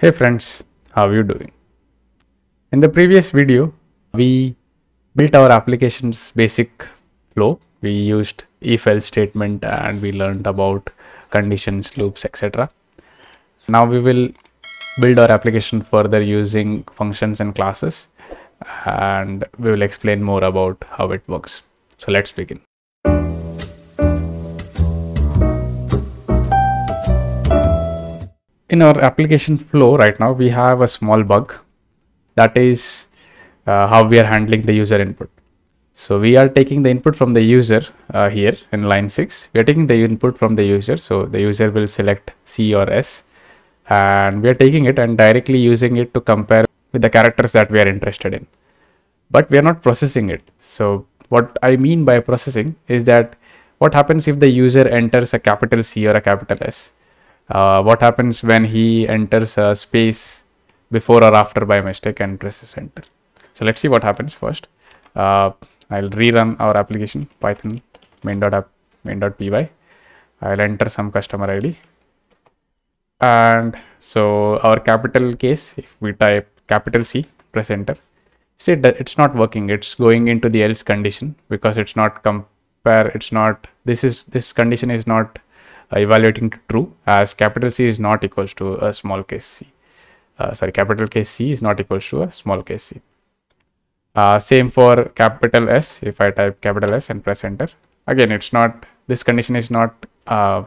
Hey friends, how are you doing? In the previous video, we built our application's basic flow. We used if else statement and we learned about conditions, loops, etc. Now we will build our application further using functions and classes and we will explain more about how it works. So let's begin. in our application flow right now we have a small bug that is uh, how we are handling the user input so we are taking the input from the user uh, here in line 6 we are taking the input from the user so the user will select c or s and we are taking it and directly using it to compare with the characters that we are interested in but we are not processing it so what i mean by processing is that what happens if the user enters a capital c or a capital s uh, what happens when he enters a space before or after by mistake and presses enter. So let's see what happens first. Uh, I'll rerun our application python main.app main.py. I'll enter some customer ID. And so our capital case, if we type capital C, press enter. See that it's not working. It's going into the else condition because it's not compare. It's not, this is, this condition is not evaluating to true as capital C is not equals to a small case C. Uh, sorry, capital case C is not equals to a small case C. Uh, same for capital S. If I type capital S and press enter, again, it's not, this condition is not uh,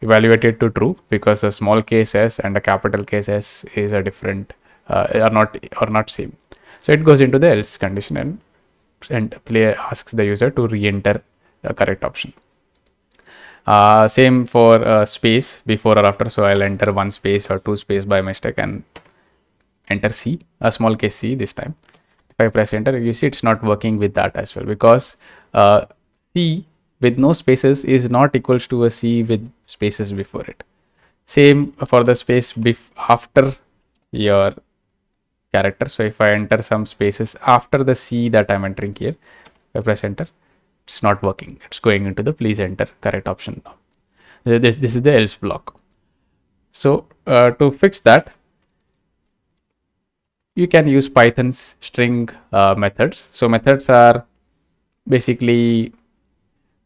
evaluated to true because a small case s and a capital case s is a different uh, are not are not same so it goes into the else condition and and play asks the user to re-enter the correct option uh, same for uh, space before or after so i'll enter one space or two space by mistake and enter c a small case c this time if i press enter you see it's not working with that as well because uh, c with no spaces is not equals to a c with spaces before it same for the space bef after your character so if i enter some spaces after the c that i'm entering here i press enter it's not working. It's going into the please enter correct option now. This, this is the else block. So uh, to fix that, you can use Python's string uh, methods. So methods are basically,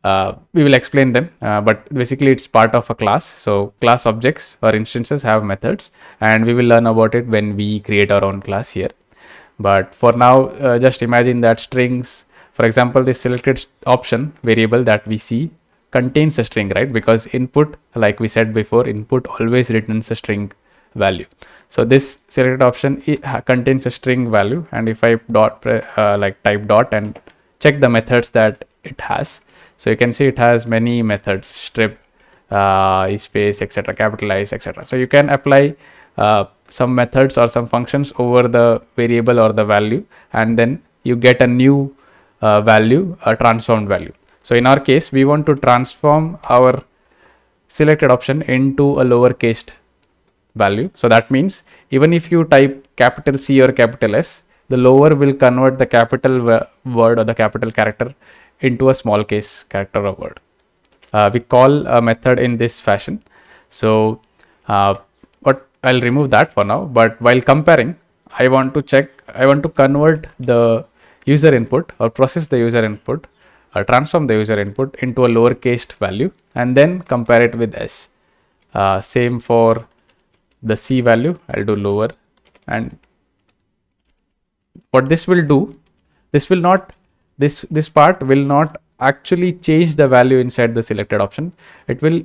uh, we will explain them, uh, but basically it's part of a class. So class objects or instances have methods and we will learn about it when we create our own class here. But for now, uh, just imagine that strings for example, this selected option variable that we see contains a string, right? Because input, like we said before, input always returns a string value. So this selected option contains a string value. And if I dot uh, like type dot and check the methods that it has. So you can see it has many methods, strip, uh, space, etc., capitalize, etc. So you can apply uh, some methods or some functions over the variable or the value and then you get a new uh, value, a transformed value. So in our case, we want to transform our selected option into a cased value. So that means even if you type capital C or capital S, the lower will convert the capital word or the capital character into a small case character or word. Uh, we call a method in this fashion. So uh, but I'll remove that for now. But while comparing, I want to check, I want to convert the user input or process the user input or transform the user input into a lower cased value and then compare it with s. Uh, same for the c value, I'll do lower and what this will do, this will not, this, this part will not actually change the value inside the selected option. It will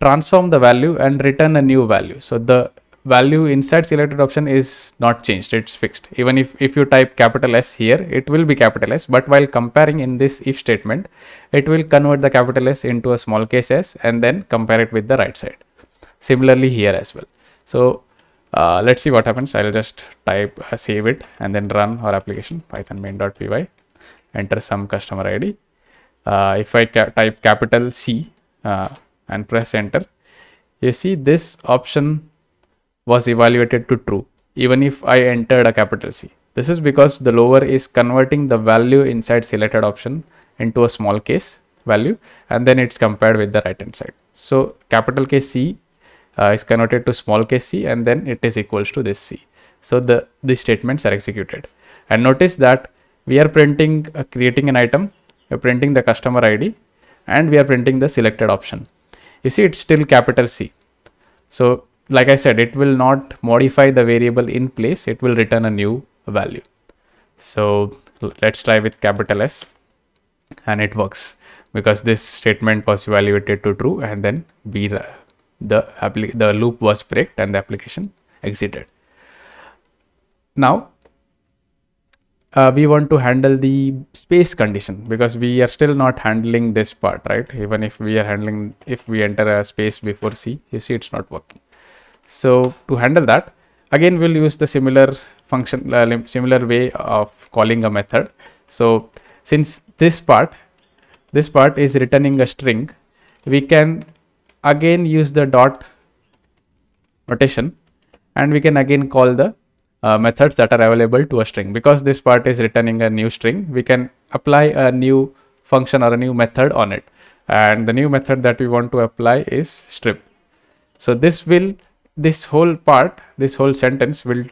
transform the value and return a new value. So the value inside selected option is not changed it's fixed even if if you type capital s here it will be capital s but while comparing in this if statement it will convert the capital s into a small case s and then compare it with the right side similarly here as well so uh, let's see what happens i'll just type uh, save it and then run our application python main.py enter some customer id uh, if i ca type capital c uh, and press enter you see this option was evaluated to true even if I entered a capital C. This is because the lower is converting the value inside selected option into a small case value and then it's compared with the right hand side. So capital case C uh, is converted to small case C and then it is equals to this C. So the these statements are executed and notice that we are printing uh, creating an item, we are printing the customer ID and we are printing the selected option. You see it's still capital C. So like I said, it will not modify the variable in place. It will return a new value. So let's try with capital S and it works because this statement was evaluated to true and then B uh, the, the, the loop was breaked and the application exited. Now uh, we want to handle the space condition because we are still not handling this part, right? Even if we are handling, if we enter a space before C, you see it's not working. So to handle that, again we'll use the similar function, uh, similar way of calling a method. So since this part, this part is returning a string, we can again use the dot notation and we can again call the uh, methods that are available to a string because this part is returning a new string we can apply a new function or a new method on it and the new method that we want to apply is strip so this will this whole part, this whole sentence will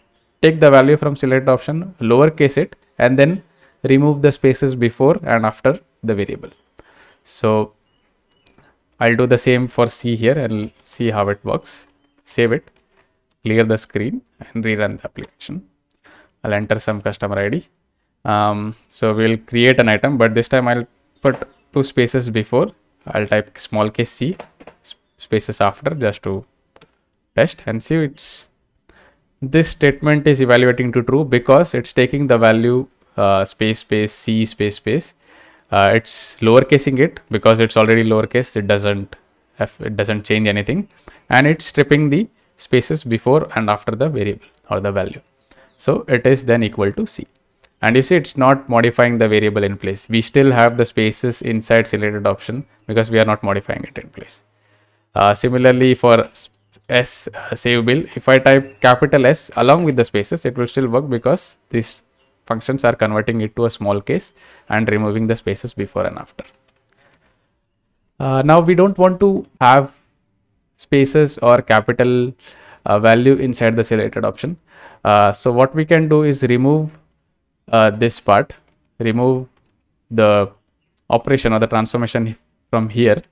take the value from select option, lowercase it, and then remove the spaces before and after the variable. So I'll do the same for C here and see how it works. Save it, clear the screen and rerun the application. I'll enter some customer ID. Um, so we'll create an item, but this time I'll put two spaces before. I'll type small case C spaces after just to test and see it's this statement is evaluating to true because it's taking the value uh, space space c space space uh, it's lowercasing it because it's already lowercase it doesn't have, it doesn't change anything and it's stripping the spaces before and after the variable or the value so it is then equal to c and you see it's not modifying the variable in place we still have the spaces inside selected option because we are not modifying it in place uh, similarly for S uh, save bill. If I type capital S along with the spaces, it will still work because these functions are converting it to a small case and removing the spaces before and after. Uh, now we don't want to have spaces or capital uh, value inside the selected option. Uh, so what we can do is remove uh, this part, remove the operation or the transformation from here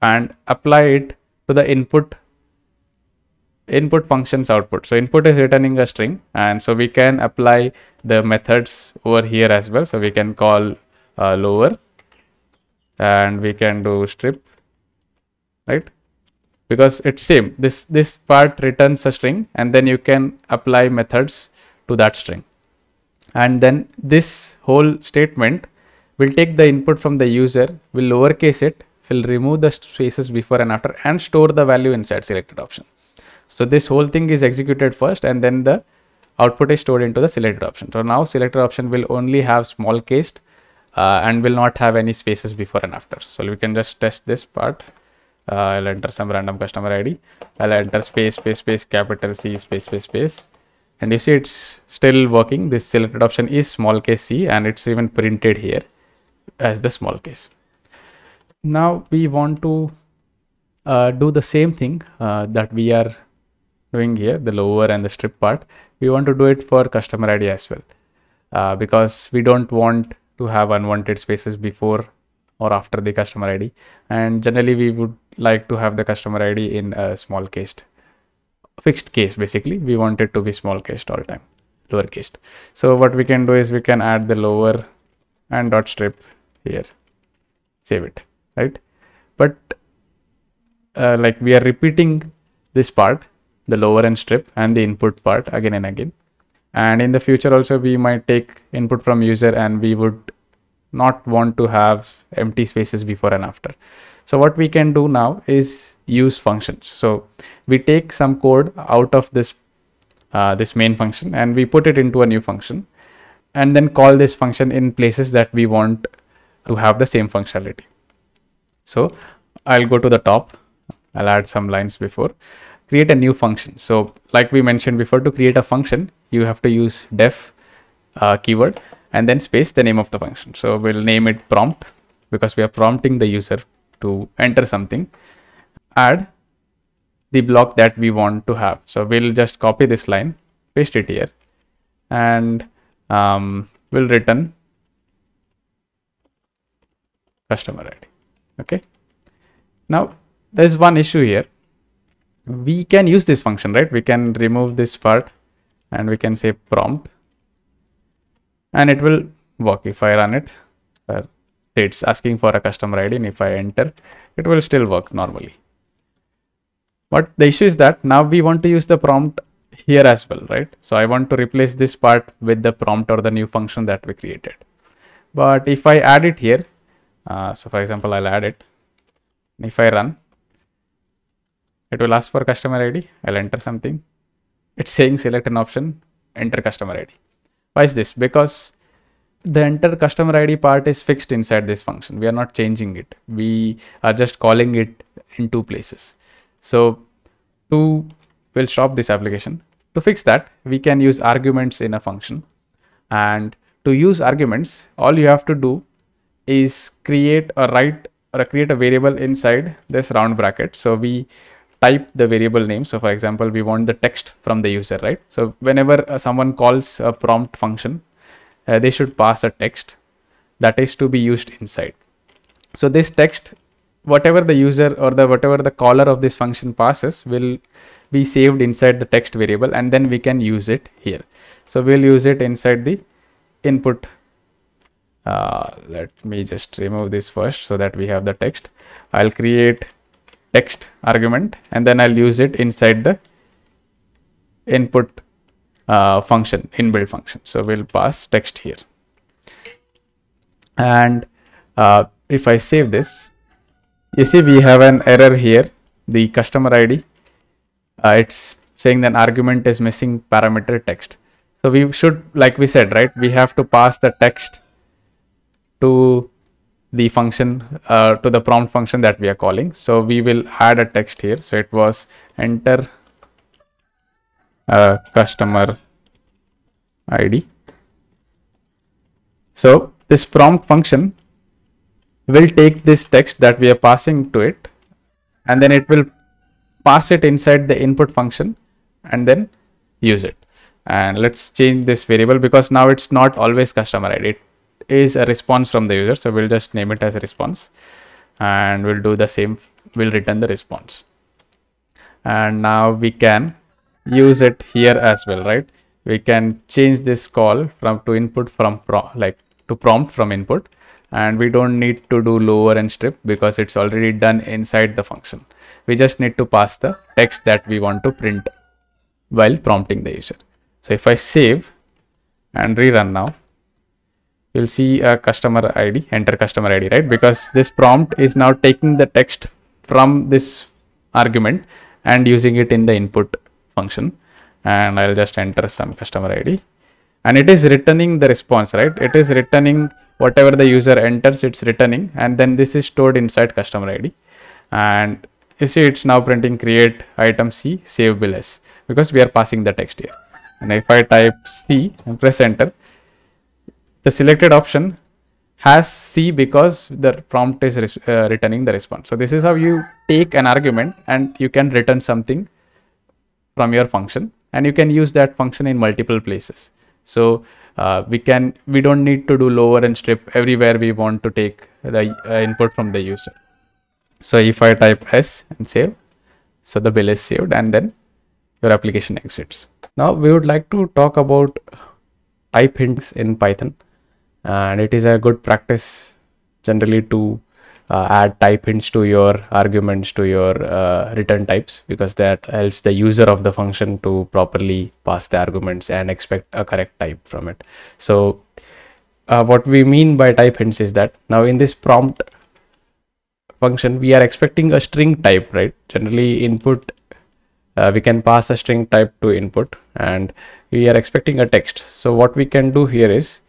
and apply it to the input input functions output so input is returning a string and so we can apply the methods over here as well so we can call uh, lower and we can do strip right because it's same this this part returns a string and then you can apply methods to that string and then this whole statement will take the input from the user will lowercase it will remove the spaces before and after and store the value inside selected option so this whole thing is executed first and then the output is stored into the selector option. So now selector option will only have small cased uh, and will not have any spaces before and after. So we can just test this part. Uh, I'll enter some random customer ID. I'll enter space, space, space, capital C, space, space, space. And you see it's still working. This selected option is small case C and it's even printed here as the small case. Now we want to uh, do the same thing uh, that we are doing here the lower and the strip part we want to do it for customer id as well uh, because we don't want to have unwanted spaces before or after the customer id and generally we would like to have the customer id in a small case fixed case basically we want it to be small case all time lower case so what we can do is we can add the lower and dot strip here save it right but uh, like we are repeating this part the lower end strip and the input part again and again and in the future also we might take input from user and we would not want to have empty spaces before and after so what we can do now is use functions so we take some code out of this uh, this main function and we put it into a new function and then call this function in places that we want to have the same functionality so i'll go to the top i'll add some lines before create a new function. So like we mentioned before, to create a function, you have to use def uh, keyword and then space the name of the function. So we'll name it prompt because we are prompting the user to enter something. Add the block that we want to have. So we'll just copy this line, paste it here and um, we'll return customer ID. Okay. Now there's one issue here we can use this function, right? We can remove this part and we can say prompt and it will work if I run it. Uh, it's asking for a customer ID and if I enter, it will still work normally. But the issue is that now we want to use the prompt here as well, right? So I want to replace this part with the prompt or the new function that we created. But if I add it here, uh, so for example, I'll add it. If I run, it will ask for customer id i'll enter something it's saying select an option enter customer id why is this because the enter customer id part is fixed inside this function we are not changing it we are just calling it in two places so to will stop this application to fix that we can use arguments in a function and to use arguments all you have to do is create a write or create a variable inside this round bracket so we type the variable name. So for example, we want the text from the user, right? So whenever uh, someone calls a prompt function, uh, they should pass a text that is to be used inside. So this text, whatever the user or the whatever the caller of this function passes will be saved inside the text variable and then we can use it here. So we'll use it inside the input. Uh, let me just remove this first so that we have the text. I'll create text argument and then I'll use it inside the input uh, function, inbuilt function. So we'll pass text here. And uh, if I save this, you see we have an error here, the customer ID. Uh, it's saying that argument is missing parameter text. So we should, like we said, right, we have to pass the text to the function uh, to the prompt function that we are calling. So we will add a text here. So it was enter uh, customer ID. So this prompt function will take this text that we are passing to it and then it will pass it inside the input function and then use it. And let's change this variable because now it's not always customer ID. It is a response from the user so we'll just name it as a response and we'll do the same we'll return the response and now we can use it here as well right we can change this call from to input from pro, like to prompt from input and we don't need to do lower and strip because it's already done inside the function we just need to pass the text that we want to print while prompting the user so if i save and rerun now you'll see a customer id enter customer id right because this prompt is now taking the text from this argument and using it in the input function and i'll just enter some customer id and it is returning the response right it is returning whatever the user enters it's returning and then this is stored inside customer id and you see it's now printing create item c save bill S because we are passing the text here and if i type c and press enter the selected option has C because the prompt is uh, returning the response. So this is how you take an argument and you can return something from your function and you can use that function in multiple places. So uh, we can we don't need to do lower and strip everywhere we want to take the uh, input from the user. So if I type S and save, so the bill is saved and then your application exits. Now we would like to talk about type hints in Python. Uh, and it is a good practice generally to uh, add type hints to your arguments to your uh, return types because that helps the user of the function to properly pass the arguments and expect a correct type from it so uh, what we mean by type hints is that now in this prompt function we are expecting a string type right generally input uh, we can pass a string type to input and we are expecting a text so what we can do here is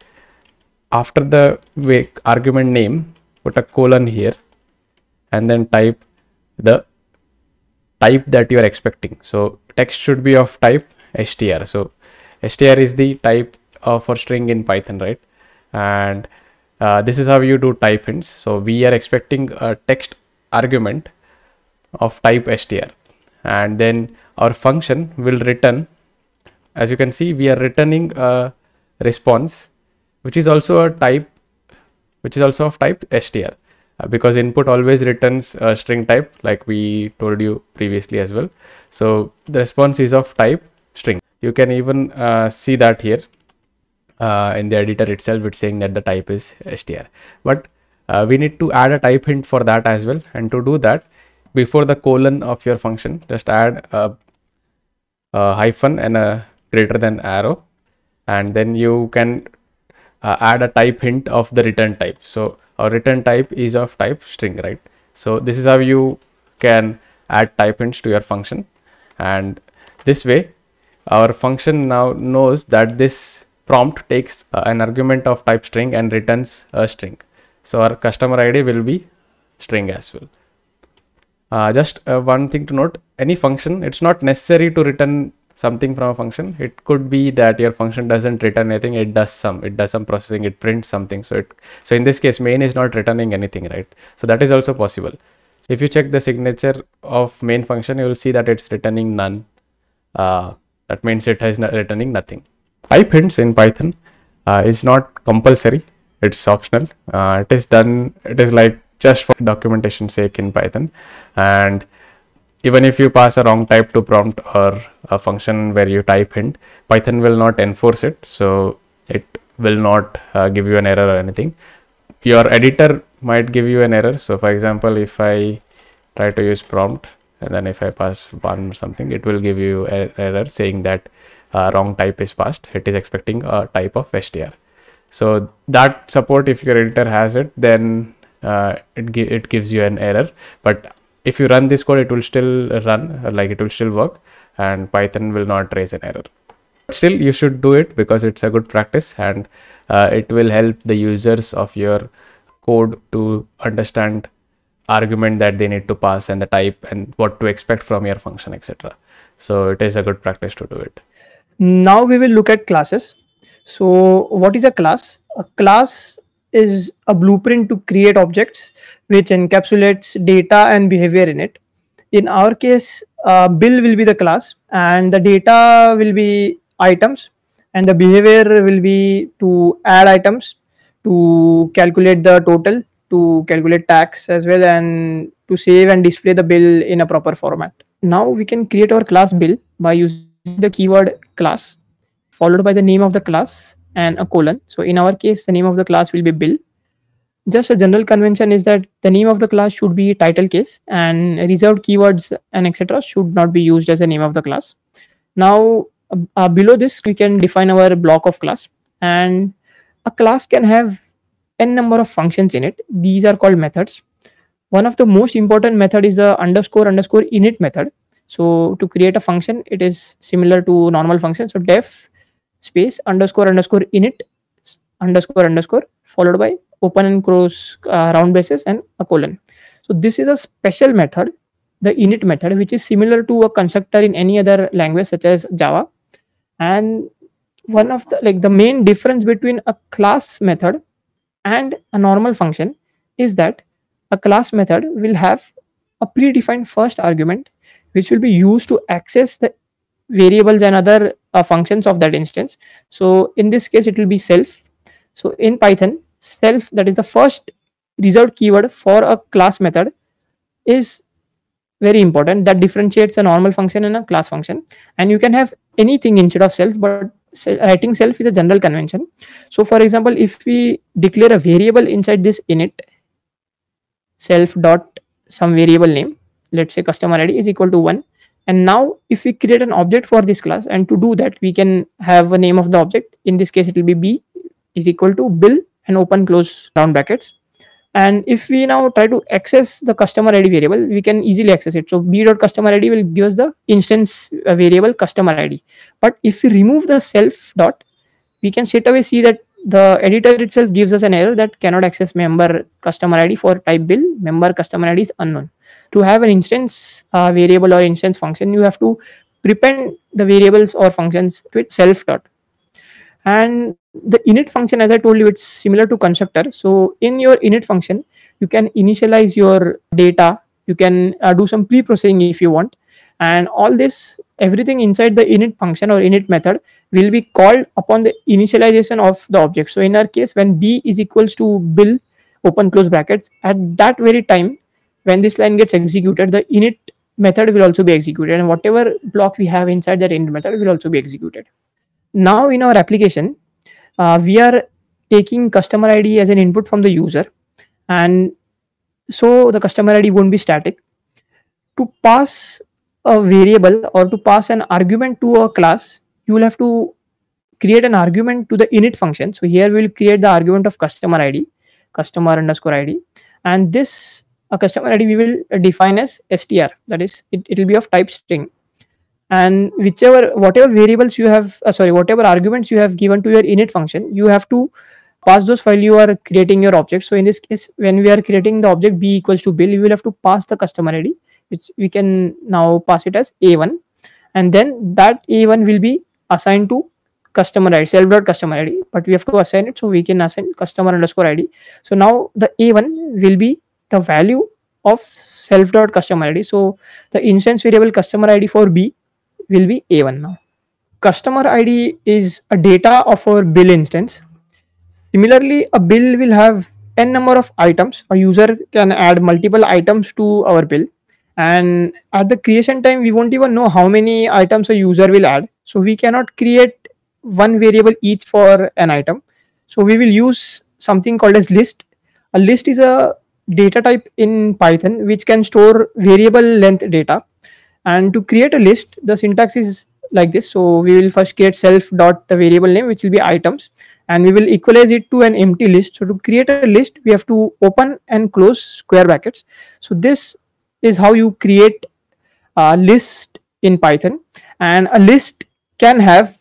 after the argument name put a colon here and then type the type that you are expecting so text should be of type str so str is the type uh, for string in python right and uh, this is how you do type hints so we are expecting a text argument of type str and then our function will return as you can see we are returning a response which is also a type, which is also of type str uh, because input always returns a string type like we told you previously as well. So the response is of type string. You can even uh, see that here uh, in the editor itself, it's saying that the type is str. But uh, we need to add a type hint for that as well. And to do that, before the colon of your function, just add a, a hyphen and a greater than arrow. And then you can uh, add a type hint of the return type. So our return type is of type string, right? So this is how you can add type hints to your function. And this way, our function now knows that this prompt takes uh, an argument of type string and returns a string. So our customer ID will be string as well. Uh, just uh, one thing to note, any function, it's not necessary to return something from a function it could be that your function doesn't return anything it does some it does some processing it prints something so it so in this case main is not returning anything right so that is also possible if you check the signature of main function you will see that it's returning none uh, that means it is not returning nothing Type hints in python uh, is not compulsory it's optional uh, it is done it is like just for documentation sake in python and even if you pass a wrong type to prompt or a function where you type int python will not enforce it so it will not uh, give you an error or anything your editor might give you an error so for example if i try to use prompt and then if i pass one or something it will give you an er-, error saying that uh, wrong type is passed it is expecting a type of str so that support if your editor has it then uh, it, gi it gives you an error but if you run this code it will still run like it will still work and Python will not raise an error. still, you should do it because it's a good practice and uh, it will help the users of your code to understand argument that they need to pass and the type and what to expect from your function, etc. So it is a good practice to do it. Now we will look at classes. So what is a class? A class is a blueprint to create objects which encapsulates data and behavior in it. In our case, uh, bill will be the class and the data will be items and the behavior will be to add items to calculate the total to calculate tax as well and to save and display the bill in a proper format now we can create our class bill by using the keyword class followed by the name of the class and a colon so in our case the name of the class will be bill just a general convention is that the name of the class should be title case and reserved keywords and etc should not be used as the name of the class now uh, uh, below this we can define our block of class and a class can have n number of functions in it these are called methods one of the most important method is the underscore underscore init method so to create a function it is similar to normal function so def space underscore underscore init underscore underscore followed by open and close uh, round braces and a colon. So this is a special method, the init method, which is similar to a constructor in any other language such as Java. And one of the like the main difference between a class method and a normal function is that a class method will have a predefined first argument which will be used to access the variables and other uh, functions of that instance. So in this case, it will be self so in Python, self that is the first reserved keyword for a class method is very important that differentiates a normal function and a class function and you can have anything instead of self but writing self is a general convention so for example if we declare a variable inside this init self dot some variable name let's say customer id is equal to 1 and now if we create an object for this class and to do that we can have a name of the object in this case it will be b is equal to bill and open close round brackets and if we now try to access the customer id variable we can easily access it so b dot customer id will give us the instance uh, variable customer id but if we remove the self dot we can straight away see that the editor itself gives us an error that cannot access member customer id for type bill member customer id is unknown to have an instance uh, variable or instance function you have to prepend the variables or functions with self dot and the init function as i told you it's similar to constructor so in your init function you can initialize your data you can uh, do some pre-processing if you want and all this everything inside the init function or init method will be called upon the initialization of the object so in our case when b is equals to bill open close brackets at that very time when this line gets executed the init method will also be executed and whatever block we have inside that init method will also be executed now in our application, uh, we are taking customer ID as an input from the user. And so the customer ID won't be static. To pass a variable or to pass an argument to a class, you will have to create an argument to the init function. So here we'll create the argument of customer ID, customer underscore ID. And this a customer ID we will define as str, that is, it will be of type string and whichever whatever variables you have uh, sorry whatever arguments you have given to your init function you have to pass those while you are creating your object so in this case when we are creating the object b equals to bill you will have to pass the customer id which we can now pass it as a1 and then that a1 will be assigned to customer id self dot customer id but we have to assign it so we can assign customer underscore id so now the a1 will be the value of self dot customer id so the instance variable customer id for b will be A1 now. Customer ID is a data of our bill instance. Similarly, a bill will have n number of items. A user can add multiple items to our bill. And at the creation time, we won't even know how many items a user will add. So we cannot create one variable each for an item. So we will use something called as list. A list is a data type in Python which can store variable length data and to create a list, the syntax is like this. So we will first create self dot the variable name, which will be items, and we will equalize it to an empty list. So to create a list, we have to open and close square brackets. So this is how you create a list in Python. And a list can have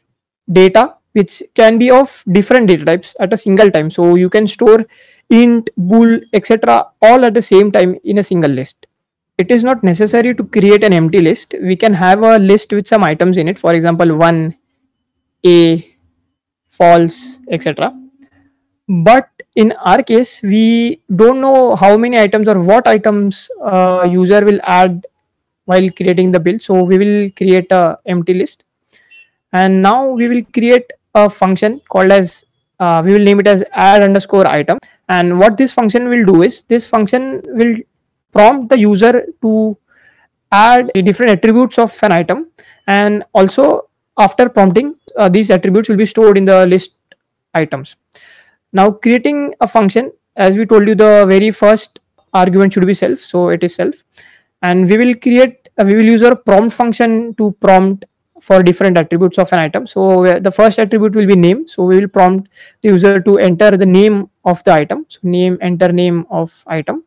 data which can be of different data types at a single time. So you can store int, bool, etc. all at the same time in a single list it is not necessary to create an empty list. We can have a list with some items in it. For example, 1, A, false, etc. But in our case, we don't know how many items or what items a user will add while creating the build. So we will create a empty list. And now we will create a function called as, uh, we will name it as add underscore item. And what this function will do is this function will prompt the user to add different attributes of an item and also after prompting uh, these attributes will be stored in the list items now creating a function as we told you the very first argument should be self so it is self and we will create uh, we will use our prompt function to prompt for different attributes of an item so the first attribute will be name so we will prompt the user to enter the name of the item so name enter name of item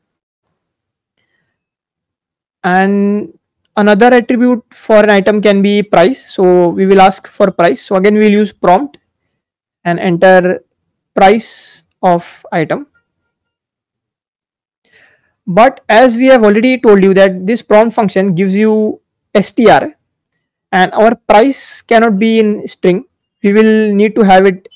and another attribute for an item can be price so we will ask for price so again we'll use prompt and enter price of item but as we have already told you that this prompt function gives you str and our price cannot be in string we will need to have it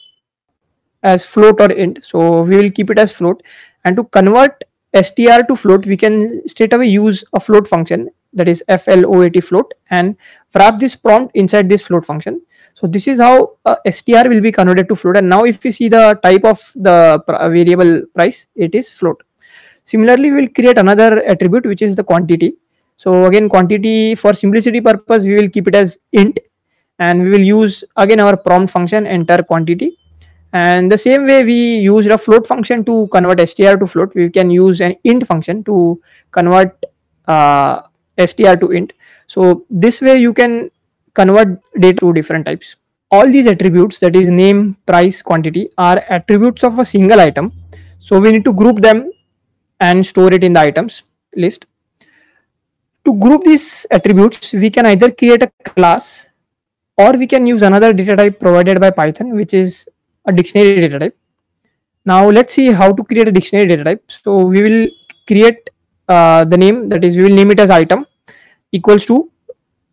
as float or int so we will keep it as float and to convert str to float, we can straight away use a float function that is float float and wrap this prompt inside this float function. So this is how uh, str will be converted to float. And now if we see the type of the uh, variable price, it is float. Similarly, we will create another attribute, which is the quantity. So again, quantity for simplicity purpose, we will keep it as int and we will use again our prompt function enter quantity and the same way we used a float function to convert str to float, we can use an int function to convert uh, str to int. So this way you can convert data to different types. All these attributes that is name, price, quantity are attributes of a single item. So we need to group them and store it in the items list. To group these attributes, we can either create a class or we can use another data type provided by Python, which is a dictionary data type. Now let's see how to create a dictionary data type. So we will create uh, the name that is we will name it as item equals to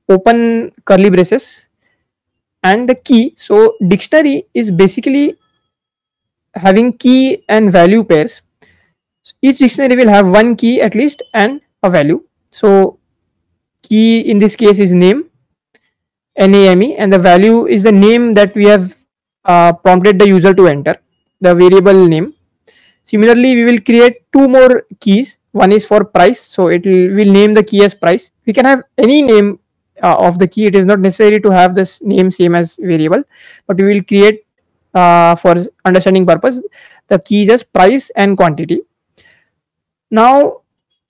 open curly braces and the key. So dictionary is basically having key and value pairs. So each dictionary will have one key at least and a value. So key in this case is name NAME and the value is the name that we have uh, prompted the user to enter the variable name similarly we will create two more keys one is for price so it will we'll name the key as price we can have any name uh, of the key it is not necessary to have this name same as variable but we will create uh, for understanding purpose the keys as price and quantity now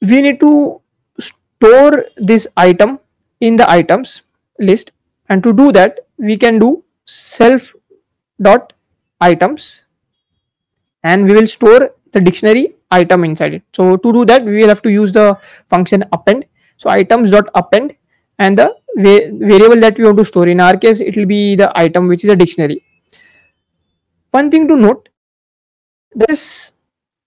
we need to store this item in the items list and to do that we can do self dot items and we will store the dictionary item inside it. So to do that, we will have to use the function append. So items dot append and the va variable that we want to store. In our case, it will be the item, which is a dictionary. One thing to note, this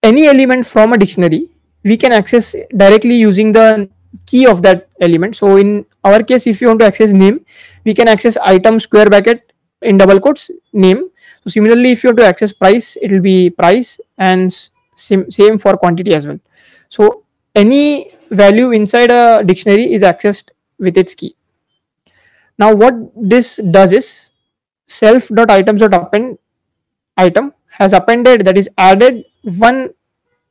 any element from a dictionary, we can access directly using the key of that element. So in our case, if you want to access name, we can access item square bracket in double quotes name so similarly if you want to access price it will be price and same same for quantity as well so any value inside a dictionary is accessed with its key now what this does is self.items.append item has appended that is added one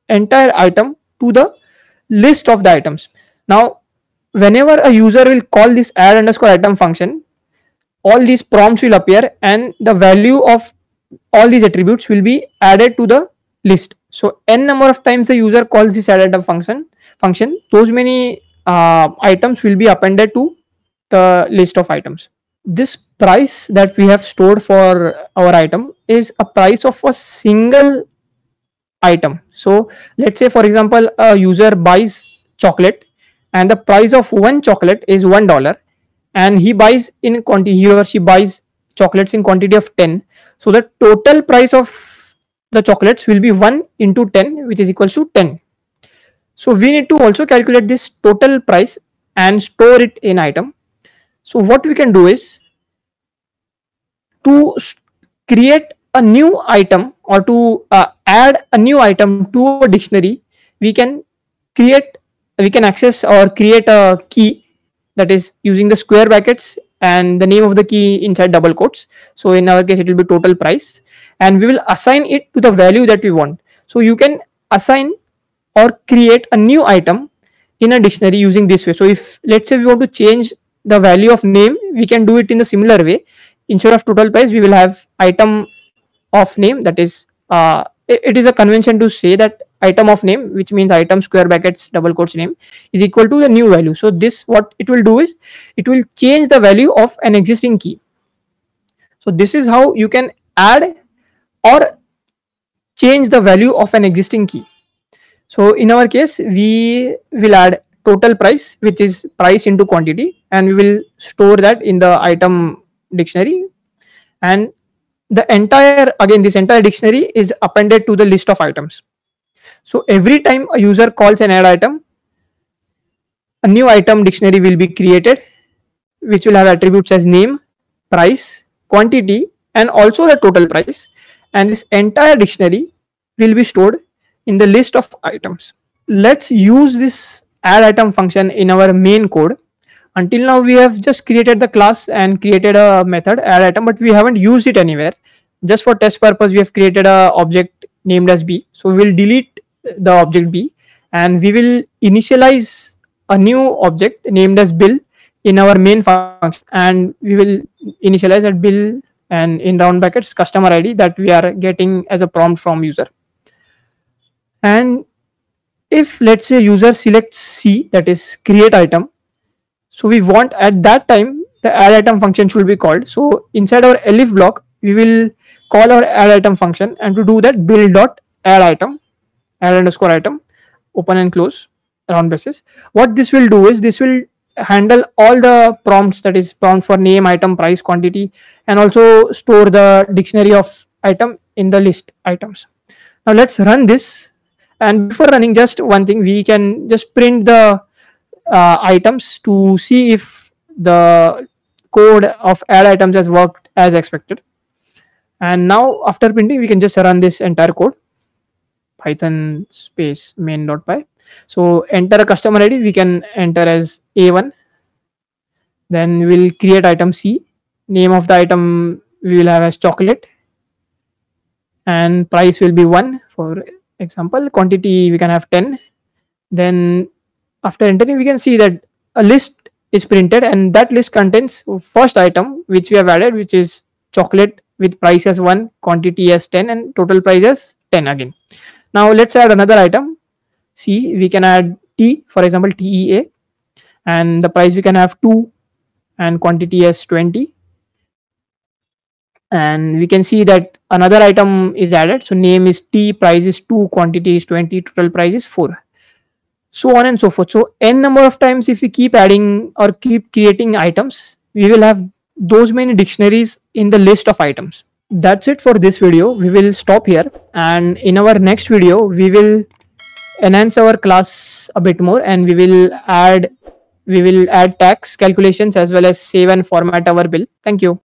entire item to the list of the items now whenever a user will call this add underscore item function all these prompts will appear and the value of all these attributes will be added to the list. So n number of times the user calls this add item function, function those many uh, items will be appended to the list of items. This price that we have stored for our item is a price of a single item. So let's say for example, a user buys chocolate and the price of one chocolate is one dollar and he buys in quantity he or she buys chocolates in quantity of 10 so the total price of the chocolates will be 1 into 10 which is equal to 10 so we need to also calculate this total price and store it in item so what we can do is to create a new item or to uh, add a new item to a dictionary we can create we can access or create a key that is using the square brackets and the name of the key inside double quotes. So in our case, it will be total price and we will assign it to the value that we want. So you can assign or create a new item in a dictionary using this way. So if let's say we want to change the value of name, we can do it in the similar way. Instead of total price, we will have item of name that is uh, it is a convention to say that item of name which means item square brackets double quotes name is equal to the new value so this what it will do is it will change the value of an existing key so this is how you can add or change the value of an existing key so in our case we will add total price which is price into quantity and we will store that in the item dictionary and the entire again this entire dictionary is appended to the list of items so every time a user calls an add item a new item dictionary will be created which will have attributes as name price quantity and also the total price and this entire dictionary will be stored in the list of items let's use this add item function in our main code until now we have just created the class and created a method add item but we haven't used it anywhere just for test purpose we have created a object named as b so we will delete the object b and we will initialize a new object named as bill in our main function and we will initialize that bill and in round brackets customer id that we are getting as a prompt from user and if let's say user selects c that is create item so we want at that time the add item function should be called. So inside our elif block, we will call our add item function and to do that build dot add item, add underscore item, open and close round basis. What this will do is this will handle all the prompts that is prompt for name, item, price, quantity, and also store the dictionary of item in the list items. Now let's run this. And before running, just one thing, we can just print the uh, items to see if the code of add items has worked as expected. And now after printing, we can just run this entire code, python space main dot py. So enter a customer ID, we can enter as A1. Then we'll create item C. Name of the item we will have as chocolate. And price will be 1 for example. Quantity we can have 10. Then after entering we can see that a list is printed and that list contains first item which we have added which is chocolate with price as 1 quantity as 10 and total price as 10 again now let's add another item see we can add t for example tea and the price we can have 2 and quantity as 20 and we can see that another item is added so name is t price is 2 quantity is 20 total price is 4 so on and so forth so n number of times if we keep adding or keep creating items we will have those many dictionaries in the list of items that's it for this video we will stop here and in our next video we will enhance our class a bit more and we will add we will add tax calculations as well as save and format our bill thank you